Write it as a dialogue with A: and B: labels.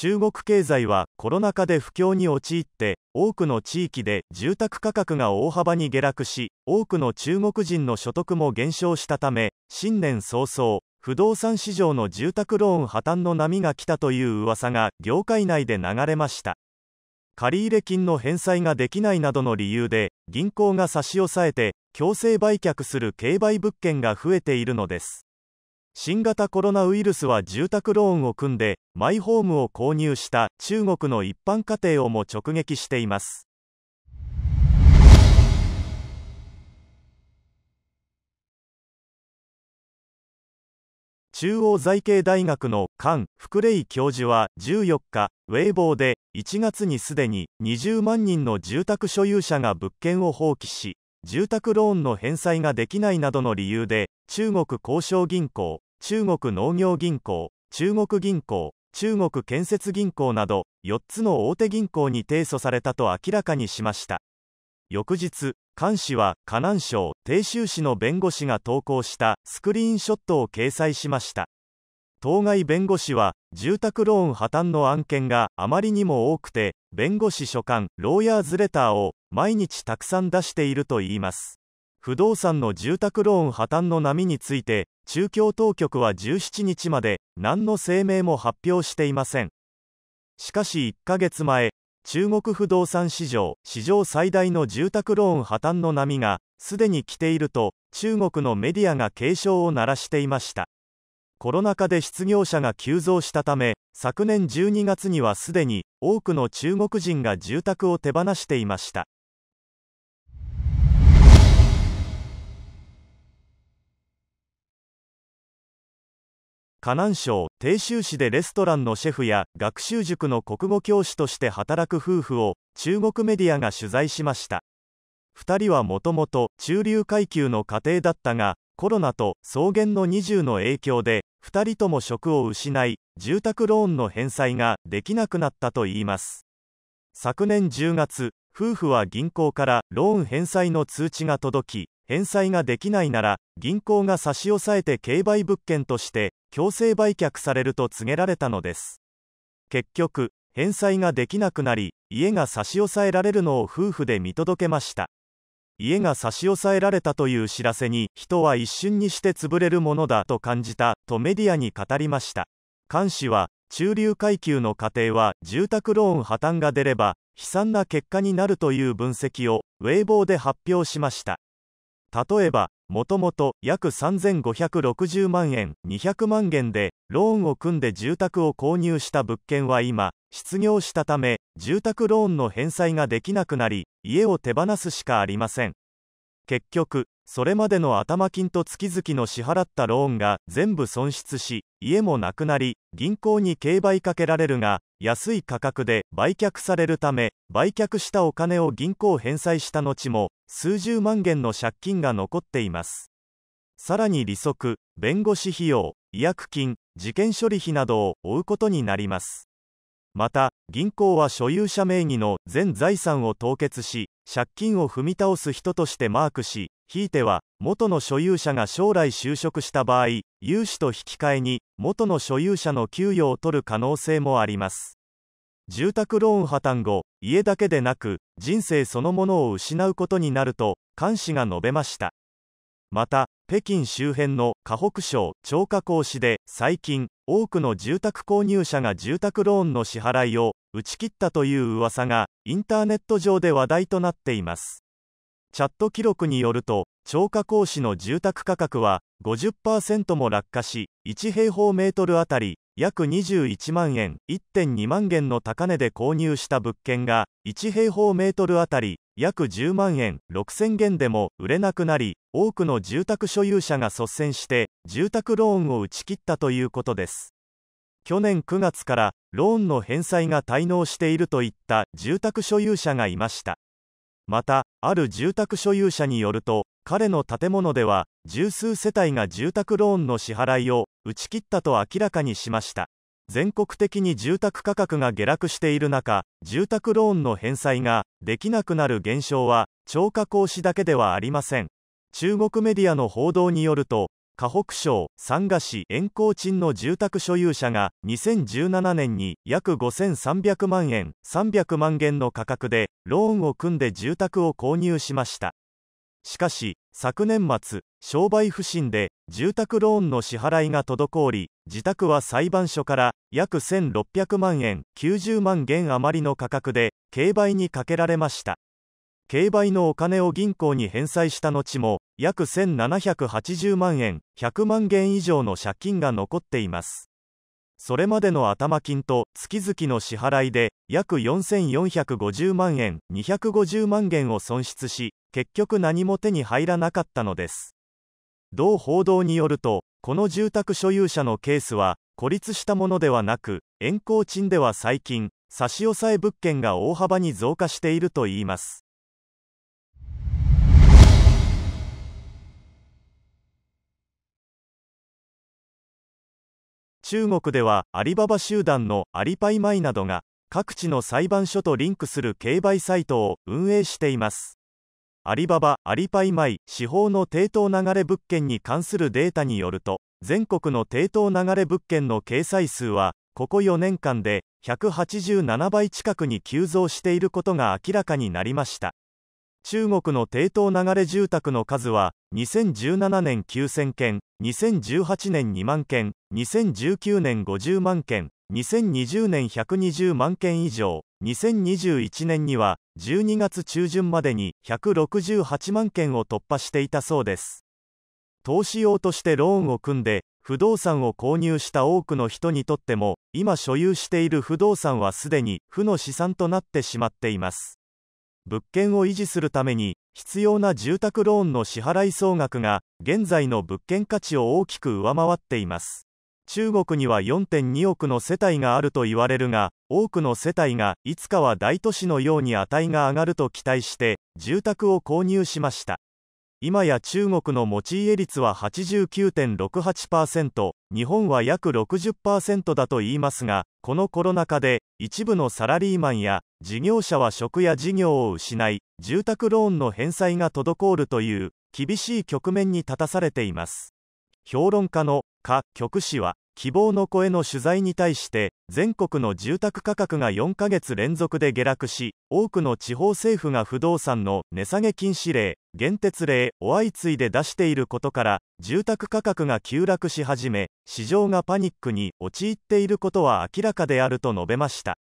A: 中国経済はコロナ禍で不況に陥って多くの地域で住宅価格が大幅に下落し多くの中国人の所得も減少したため新年早々不動産市場の住宅ローン破綻の波が来たという噂が業界内で流れました借入金の返済ができないなどの理由で銀行が差し押さえて強制売却する競売物件が増えているのです新型コロナウイルスは住宅ローンを組んでマイホームを購入した中国の一般家庭をも直撃しています中央財系大学の菅福礼教授は14日ウェイボーで1月にすでに20万人の住宅所有者が物件を放棄し住宅ローンの返済ができないなどの理由で中国交渉銀行中国農業銀行中国銀行中国建設銀行など4つの大手銀行に提訴されたと明らかにしました翌日菅氏は河南省鄭州市の弁護士が投稿したスクリーンショットを掲載しました当該弁護士は住宅ローン破綻の案件があまりにも多くて弁護士所管ローヤーズレターを毎日たくさん出しているといいます不動産の住宅ローン破綻の波について中共当局は17日まで何の声明も発表していませんしかし1ヶ月前中国不動産市場史上最大の住宅ローン破綻の波がすでに来ていると中国のメディアが警鐘を鳴らしていましたコロナ禍で失業者が急増したため昨年12月にはすでに多くの中国人が住宅を手放していました河南省鄭州市でレストランのシェフや学習塾の国語教師として働く夫婦を中国メディアが取材しました2人はもともと中流階級の家庭だったがコロナと草原の20の影響で2人とも職を失い住宅ローンの返済ができなくなったといいます昨年10月夫婦は銀行からローン返済の通知が届き返済ができないなら銀行が差し押さえて競売物件として強制売却されると告げられたのです結局返済ができなくなり家が差し押さえられるのを夫婦で見届けました家が差し押さえられたという知らせに人は一瞬にして潰れるものだと感じたとメディアに語りました菅氏は中流階級の家庭は住宅ローン破綻が出れば悲惨な結果になるという分析をウェイボーで発表しました例えばもともと約3560万円200万元でローンを組んで住宅を購入した物件は今失業したため住宅ローンの返済ができなくなり家を手放すしかありません結局それまでの頭金と月々の支払ったローンが全部損失し、家もなくなり、銀行に競売かけられるが、安い価格で売却されるため、売却したお金を銀行返済した後も、数十万元の借金が残っています。さらに利息、弁護士費用、違約金、事件処理費などを負うことになります。また、銀行は所有者名義の全財産を凍結し、借金を踏み倒す人としてマークし、ひいては元の所有者が将来就職した場合融資と引き換えに元の所有者の給与を取る可能性もあります住宅ローン破綻後家だけでなく人生そのものを失うことになると菅氏が述べましたまた北京周辺の河北省張家口市で最近多くの住宅購入者が住宅ローンの支払いを打ち切ったという噂がインターネット上で話題となっていますチャット記録によると超過工師の住宅価格は50%も落下し1平方メートルあたり約21万円1.2万元の高値で購入した物件が1平方メートルあたり約10万円6000元でも売れなくなり多くの住宅所有者が率先して住宅ローンを打ち切ったということです去年9月からローンの返済が滞納しているといった住宅所有者がいましたまたある住宅所有者によると彼の建物では十数世帯が住宅ローンの支払いを打ち切ったと明らかにしました全国的に住宅価格が下落している中住宅ローンの返済ができなくなる現象は超過行使だけではありません中国メディアの報道によると河北省三河市円光鎮の住宅所有者が2017年に約5300万円300万元の価格でローンを組んで住宅を購入しましたしかし昨年末商売不振で住宅ローンの支払いが滞り自宅は裁判所から約1600万円90万元余りの価格で競売にかけられました競売のお金を銀行に返済した後も約1780万円、100万元以上の借金が残っています。それまでの頭金と月々の支払いで約4450万円、250万元を損失し、結局何も手に入らなかったのです。同報道によると、この住宅所有者のケースは、孤立したものではなく、遠行賃では最近、差し押さえ物件が大幅に増加しているといいます。中国ではアリババ集団のアリパイマイなどが各地の裁判所とリンクする競売サイトを運営していますアリババ、アリパイマイ、司法の抵当流れ物件に関するデータによると、全国の抵当流れ物件の掲載数は、ここ4年間で187倍近くに急増していることが明らかになりました。中国の抵当流れ住宅の数は、2017年9000件、2018年2万件、2019年50万件2020年120万件以上2021年には12月中旬までに168万件を突破していたそうです投資用としてローンを組んで不動産を購入した多くの人にとっても今所有している不動産はすでに負の資産となってしまっています物件を維持するために必要な住宅ローンの支払い総額が現在の物件価値を大きく上回っています中国には4.2億の世帯があると言われるが、多くの世帯がいつかは大都市のように値が上がると期待して、住宅を購入しました。今や中国の持ち家率は89.68%、日本は約60%だと言いますが、このコロナ禍で一部のサラリーマンや事業者は職や事業を失い、住宅ローンの返済が滞るという厳しい局面に立たされています。評論家のか局市は希望の声の取材に対して全国の住宅価格が4ヶ月連続で下落し多くの地方政府が不動産の値下げ禁止令減鉄令を相次いで出していることから住宅価格が急落し始め市場がパニックに陥っていることは明らかであると述べました